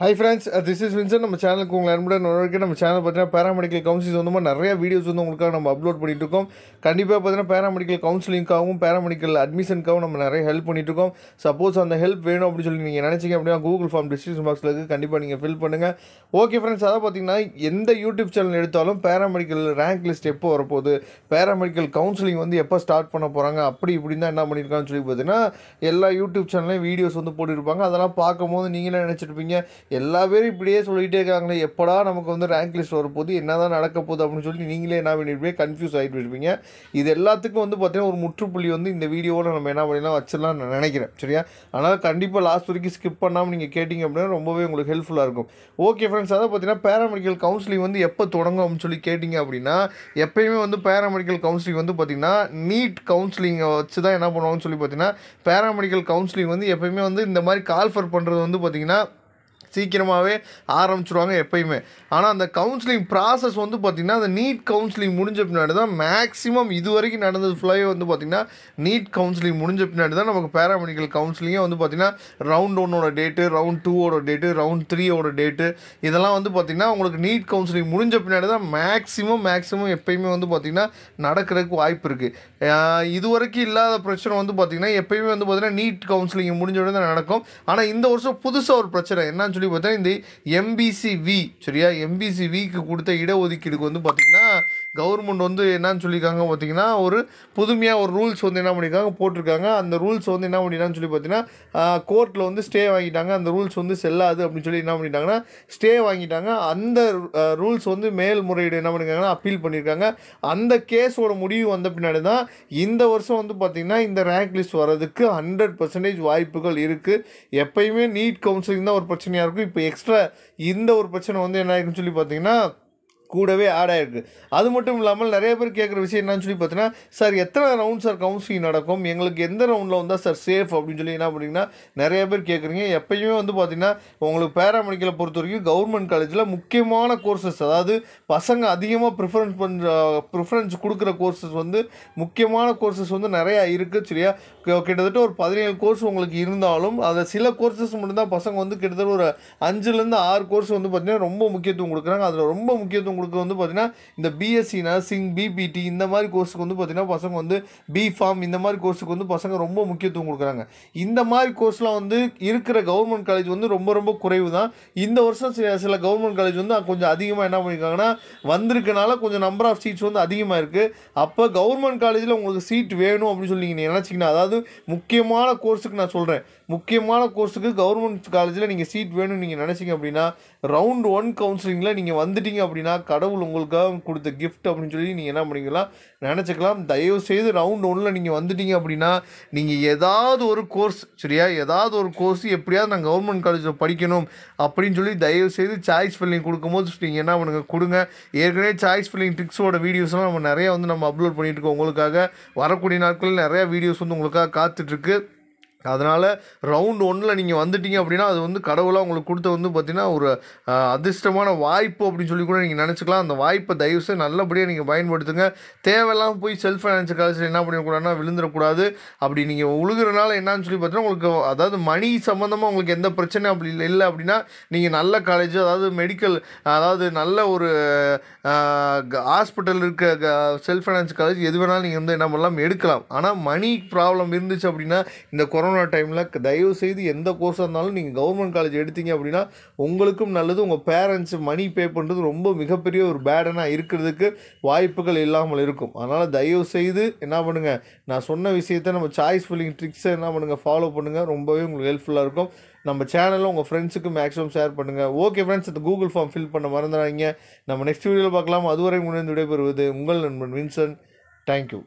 high friends this is Vinson நம்ம சேனலுக்கு உங்களை அன்புடன் நம்ம சேனல் பார்த்தீங்கன்னா பேராமெடிக்கல் கவுன்சிலிங் வந்து நிறைய வீடியோஸ் வந்து உங்களுக்காக நம்ம அப்லோட் பண்ணிட்டு இருக்கோம் கண்டிப்பாக பார்த்தீங்கன்னா பேராமெடிக்கல் கவுன்சிலிங்காகவும் பேராமெடிக்கல் அட்மிஷனுக்காகவும் நம்ம நிறைய ஹெல்ப் பண்ணிட்டு இருக்கோம் சப்போஸ் அந்த ஹெல்ப் வேணும் அப்படின்னு சொல்லி நீங்கள் நினச்சிங்க அப்படின்னா கூகுள் ஃபார்ம் டிஸ்கிரிப்ஷன் பாக்ஸில் இருக்குது கண்டிப்பாக நீங்கள் ஃபில் பண்ணுங்கள் ஓகே ஃப்ரெண்ட்ஸ் அதான் பார்த்தீங்கன்னா எந்த யூடியூப் சேனல் எடுத்தாலும் பேராமெடிக்கல் ரேங்க் லிஸ்ட் எப்போ வரப்போகுது பேராமெடிக்கல் கவுன்சிலிங் வந்து எப்போ ஸ்டார்ட் பண்ண போகிறாங்க அப்படி இப்படின்னு தான் என்ன பண்ணியிருக்காங்கன்னு சொல்லி பார்த்தீங்கன்னா எல்லா யூடியூப் சேனல்லையும் வீடியோஸ் வந்து போட்டிருப்பாங்க அதெல்லாம் பார்க்கும்போது நீங்களே நினச்சிருப்பீங்க எல்லா பேரும் இப்படியே சொல்லிகிட்டே இருக்காங்களே எப்படா நமக்கு வந்து ரேங்க் லிஸ்ட் வரப்போகுது என்ன தான் நடக்க போகுது அப்படின்னு சொல்லி நீங்களே என்ன பண்ணிட்டு கன்ஃபியூஸ் ஆகிட்டு இருப்பீங்க இது எல்லாத்துக்கும் வந்து பார்த்தீங்கன்னா ஒரு முற்றுப்புள்ளி வந்து இந்த வீடியோவில் நம்ம என்ன பண்ணலாம் வச்சிடலாம் நான் நினைக்கிறேன் சரியா அதனால் கண்டிப்பாக லாஸ்ட் வரைக்கும் ஸ்கிப் பண்ணாமல் நீங்கள் கேட்டிங்க அப்படின்னா ரொம்பவே உங்களுக்கு ஹெல்ப்ஃபுல்லாக இருக்கும் ஓகே ஃப்ரெண்ட்ஸ் அதான் பார்த்தீங்கன்னா பேராமெடிக்கல் கவுன்சிலிங் வந்து எப்போ தொடங்கும் அப்படின்னு சொல்லி கேட்டிங்க அப்படின்னா எப்பயுமே வந்து பேராமெடிக்கல் கவுன்சிலிங் வந்து பார்த்திங்கன்னா நீட் கவுன்சிலிங்கை வச்சு தான் என்ன பண்ணுவாங்கன்னு சொல்லி பார்த்தீங்கன்னா பேராமெடிக்கல் கவுன்சிலிங் வந்து எப்பயுமே வந்து இந்த மாதிரி கால்ஃபர் பண்ணுறது வந்து பார்த்திங்கன்னா சீக்கிரமாகவே ஆரம்பிச்சுருவாங்க எப்பயுமே ஆனால் அந்த கவுன்சிலிங் ப்ராசஸ் வந்து பார்த்திங்கன்னா அந்த நீட் கவுன்சிலிங் முடிஞ்ச பின்னாடி தான் மேக்ஸிமம் இது வரைக்கும் நடந்தது ஃபுல்லாகவே வந்து பார்த்திங்கன்னா நீட் கவுன்சிலிங் முடிஞ்ச பின்னாடி தான் நமக்கு பேராமெடிக்கல் கவுன்சிலிங்கே வந்து பார்த்திங்கன்னா ரவுண்ட் ஒன்னோட டேட்டு ரவுண்ட் டூவோட டேட்டு ரவுண்ட் த்ரீயோட டேட்டு இதெல்லாம் வந்து பார்த்திங்கன்னா உங்களுக்கு நீட் கவுன்சிலிங் முடிஞ்ச பின்னாடி தான் மேக்ஸிமம் மேக்ஸிமம் எப்பயுமே வந்து பார்த்திங்கன்னா நடக்கிறதுக்கு வாய்ப்பு இருக்குது இது வரைக்கும் இல்லாத பிரச்சனை வந்து பார்த்திங்கன்னா எப்பயுமே வந்து பார்த்திங்கன்னா நீட் கவுன்சிலிங் முடிஞ்ச உடனே நடக்கும் ஆனால் இந்த வருஷம் புதுசாக ஒரு பிரச்சனை என்னன்னு சொல்லி சொல்லி பார்த்தா இந்த எம்பிசி வி சரியா எம்பிசி விக்கு கொடுத்த இடஒதுக்கீடுக்கு வந்து பார்த்திங்கன்னா கவர்மெண்ட் வந்து என்னன்னு சொல்லியிருக்காங்க பார்த்திங்கன்னா ஒரு புதுமையாக ஒரு ரூல்ஸ் வந்து என்ன பண்ணியிருக்காங்க போட்டிருக்காங்க அந்த ரூல்ஸ் வந்து என்ன பண்ணிட்டான்னு சொல்லி பார்த்தீங்கன்னா கோர்ட்டில் வந்து ஸ்டே வாங்கிட்டாங்க அந்த ரூல்ஸ் வந்து செல்லாது அப்படின்னு சொல்லி என்ன பண்ணிட்டாங்கன்னா ஸ்டே வாங்கிட்டாங்க அந்த ரூல்ஸ் வந்து மேல்முறையீடு என்ன பண்ணியிருக்காங்கன்னா அப்பீல் பண்ணியிருக்காங்க அந்த கேஸோட முடிவு வந்த பின்னாடி தான் இந்த வருஷம் வந்து பார்த்திங்கன்னா இந்த ரேங்க் லிஸ்ட் வர்றதுக்கு ஹண்ட்ரட் பர்சன்டேஜ் வாய்ப்புகள் இருக்குது எப்பயுமே நீட் கவுன்சிலிங் தான் ஒரு பிரச்சனையாக இருக்கும் இப்போ எக்ஸ்ட்ரா இந்த ஒரு பிரச்சனை வந்து என்ன ஆயிடுன்னு சொல்லி பார்த்தீங்கன்னா கூடவே ஆட் ஆகிருக்கு அது மட்டும் இல்லாமல் நிறைய பேர் கேட்குற விஷயம் என்னன்னு சொல்லி பார்த்தீங்கன்னா சார் எத்தனை ரவுண்ட் சார் கவுன்சிலிங் நடக்கும் எங்களுக்கு எந்த ரவுண்டில் வந்தால் சார் சேஃப் அப்படின்னு சொல்லி என்ன பண்ணிங்கன்னா நிறைய பேர் கேட்குறீங்க எப்பயுமே வந்து பார்த்திங்கன்னா உங்களுக்கு பேராமெடிக்கலை பொறுத்த வரைக்கும் கவர்மெண்ட் காலேஜில் முக்கியமான கோர்சஸ் அதாவது பசங்க அதிகமாக ப்ரிஃபரன்ஸ் பண்ணுற ப்ரிஃபரன்ஸ் கொடுக்குற கோர்சஸ் வந்து முக்கியமான கோர்சஸ் வந்து நிறையா இருக்குது சரியா கிட்டத்தட்ட ஒரு பதினேழு கோர்ஸ் உங்களுக்கு இருந்தாலும் அதை சில கோர்சஸ் மட்டும்தான் பசங்க வந்து கிட்டத்தட்ட ஒரு அஞ்சுலேருந்து ஆறு கோர்ஸ் வந்து பார்த்திங்கன்னா ரொம்ப முக்கியத்துவம் கொடுக்குறாங்க அதில் ரொம்ப முக்கியத்துவம் உங்களுக்கு வந்து பார்த்திங்கன்னா இந்த பிஎஸ்சி நர்சிங் பிபிடி இந்த மாதிரி கோர்ஸுக்கு வந்து பார்த்திங்கன்னா பசங்க வந்து பி ஃபார்ம் இந்த மாதிரி கோர்ஸுக்கு வந்து பசங்க ரொம்ப முக்கியத்துவம் கொடுக்குறாங்க இந்த மாதிரி கோர்ஸ்லாம் வந்து இருக்கிற கவர்மெண்ட் காலேஜ் வந்து ரொம்ப ரொம்ப குறைவு தான் இந்த வருஷம் சில சில கவர்மெண்ட் காலேஜ் வந்து கொஞ்சம் அதிகமாக என்ன பண்ணியிருக்காங்கன்னா வந்திருக்கனால கொஞ்சம் நம்பர் ஆஃப் சீட்ஸ் வந்து அதிகமாக இருக்குது அப்போ கவர்மெண்ட் காலேஜில் உங்களுக்கு சீட் வேணும் அப்படின்னு சொல்லி நீங்கள் நினச்சிங்கன்னா அதாவது முக்கியமான கோர்ஸுக்கு நான் சொல்கிறேன் முக்கியமான கோர்ஸுக்கு கவர்மெண்ட் காலேஜில் நீங்கள் சீட் வேணும்னு நீங்கள் நினச்சிங்க அப்படின்னா ரவுண்ட் ஒன் கவுன்சிலிங்கில் நீங்கள் வந்துட்டீங்க அப்படின்னா கடவுள் உங்களுக்காக கொடுத்த கிஃப்ட் அப்படின்னு சொல்லி நீங்கள் என்ன பண்ணிக்கலாம் நினச்சிக்கலாம் தயவு செய்து ரவுண்ட் ஒன்றில் நீங்கள் வந்துட்டீங்க அப்படின்னா நீங்கள் ஏதாவது ஒரு கோர்ஸ் சரியா ஏதாவது ஒரு கோர்ஸ் எப்படியாவது நான் கவர்மெண்ட் காலேஜில் படிக்கணும் அப்படின்னு சொல்லி தயவு செய்து சாய்ஸ் ஃபில்லிங் கொடுக்கும்போது நீங்கள் என்ன பண்ணுங்க கொடுங்க ஏற்கனவே சாய்ஸ் ஃபில்லிங் ட்ரிக்ஸோட வீடியோஸ்லாம் நம்ம நிறையா வந்து நம்ம அப்லோட் பண்ணிட்டுருக்கோம் உங்களுக்காக வரக்கூடிய நாட்களில் நிறையா வீடியோஸ் வந்து உங்களுக்காக காத்துட்ருக்கு அதனால் ரவுண்ட் ஒன்றில் நீங்கள் வந்துட்டீங்க அப்படின்னா அது வந்து கடவுளாக உங்களுக்கு கொடுத்த வந்து பார்த்திங்கன்னா ஒரு அதிர்ஷ்டமான வாய்ப்பு அப்படின்னு சொல்லி கூட நீங்கள் நினச்சிக்கலாம் அந்த வாய்ப்பை செய்து நல்லபடியாக நீங்கள் பயன்படுத்துங்க தேவையெல்லாம் போய் செல்ஃப் ஃபைனான்ஸ் காலேஜில் என்ன பண்ணிடக்கூடாதுன்னா விழுந்துடக்கூடாது அப்படி நீங்கள் உழுகிறனால என்னன்னு சொல்லி பார்த்தீங்கன்னா உங்களுக்கு அதாவது மணி சம்மந்தமாக உங்களுக்கு எந்த பிரச்சனையும் அப்படி இல்லை அப்படின்னா நீங்கள் நல்ல காலேஜ் அதாவது மெடிக்கல் அதாவது நல்ல ஒரு ஹாஸ்பிட்டல் இருக்க செல்ஃப் ஃபைனான்ஸ் காலேஜ் எது வேணாலும் நீங்கள் வந்து என்ன பண்ணலாம் எடுக்கலாம் ஆனால் மணி ப்ராப்ளம் இருந்துச்சு அப்படின்னா இந்த கொரோனா கொரோனா டைமில் தயவு செய்து எந்த கோர்ஸாக இருந்தாலும் நீங்கள் கவர்மெண்ட் காலேஜ் எடுத்தீங்க அப்படின்னா உங்களுக்கும் நல்லது உங்கள் பேரண்ட்ஸ் மணி பே பண்ணுறது ரொம்ப மிகப்பெரிய ஒரு பேடனாக இருக்கிறதுக்கு வாய்ப்புகள் இல்லாமல் இருக்கும் அதனால் தயவு செய்து என்ன பண்ணுங்கள் நான் சொன்ன விஷயத்தை நம்ம சாய்ஸ் ஃபில்லிங் ட்ரிக்ஸை என்ன பண்ணுங்கள் ஃபாலோ பண்ணுங்கள் ரொம்பவே உங்களுக்கு ஹெல்ப்ஃபுல்லாக இருக்கும் நம்ம சேனலில் உங்கள் ஃப்ரெண்ட்ஸுக்கு மேக்ஸிமம் ஷேர் பண்ணுங்கள் ஓகே ஃப்ரெண்ட்ஸ் இந்த கூகுள் ஃபார்ம் ஃபில் பண்ண மறந்துடாதீங்க நம்ம நெக்ஸ்ட் வீடியோவில் பார்க்கலாம் அதுவரை முன்னேந்து விடைபெறுவது உங்கள் நண்பன் வின்சன் தேங்க்யூ